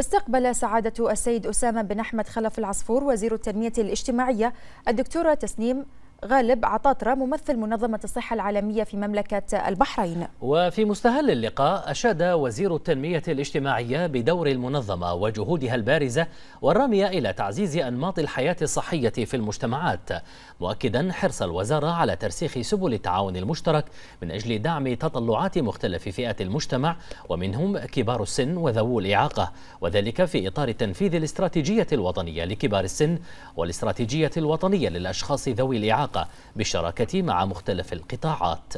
استقبل سعادة السيد أسامة بن أحمد خلف العصفور وزير التنمية الاجتماعية الدكتورة تسنيم غالب عطاطرة ممثل منظمة الصحة العالمية في مملكة البحرين وفي مستهل اللقاء أشاد وزير التنمية الاجتماعية بدور المنظمة وجهودها البارزة والرامية إلى تعزيز أنماط الحياة الصحية في المجتمعات مؤكدا حرص الوزارة على ترسيخ سبل التعاون المشترك من أجل دعم تطلعات مختلف فئات المجتمع ومنهم كبار السن وذوو الإعاقة وذلك في إطار تنفيذ الاستراتيجية الوطنية لكبار السن والاستراتيجية الوطنية للأشخاص ذوي الإعاقة الحلقة بالشراكة مع مختلف القطاعات